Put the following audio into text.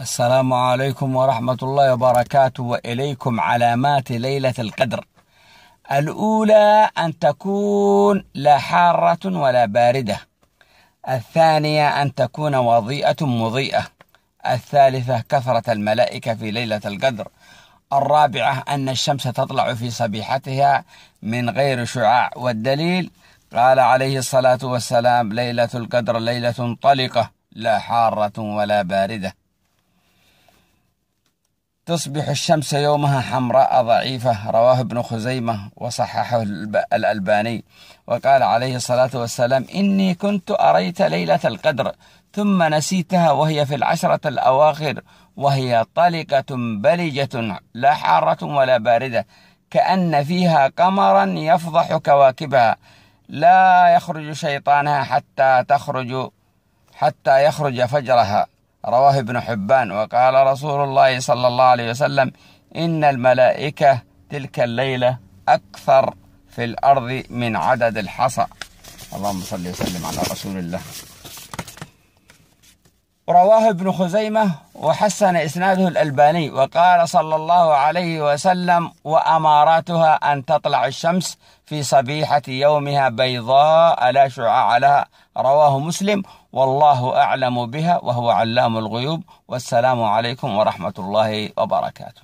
السلام عليكم ورحمة الله وبركاته وإليكم علامات ليلة القدر الأولى أن تكون لا حارة ولا باردة الثانية أن تكون وضيئة مضيئة الثالثة كثرة الملائكة في ليلة القدر الرابعة أن الشمس تطلع في صبيحتها من غير شعاع والدليل قال عليه الصلاة والسلام ليلة القدر ليلة طلقة لا حارة ولا باردة تصبح الشمس يومها حمراء ضعيفة رواه ابن خزيمة وصححه الألباني وقال عليه الصلاة والسلام إني كنت أريت ليلة القدر ثم نسيتها وهي في العشرة الأواخر وهي طلقة بلجة لا حارة ولا باردة كأن فيها قمرا يفضح كواكبها لا يخرج شيطانها حتى تخرج حتى يخرج فجرها رواه ابن حبان وقال رسول الله صلى الله عليه وسلم إن الملائكة تلك الليلة أكثر في الأرض من عدد الحصى اللهم صل وسلم على رسول الله رواه ابن خزيمة وحسن إسناده الألباني وقال صلى الله عليه وسلم وأماراتها أن تطلع الشمس في صبيحة يومها بيضاء لا شعاع لها رواه مسلم والله أعلم بها وهو علام الغيوب والسلام عليكم ورحمة الله وبركاته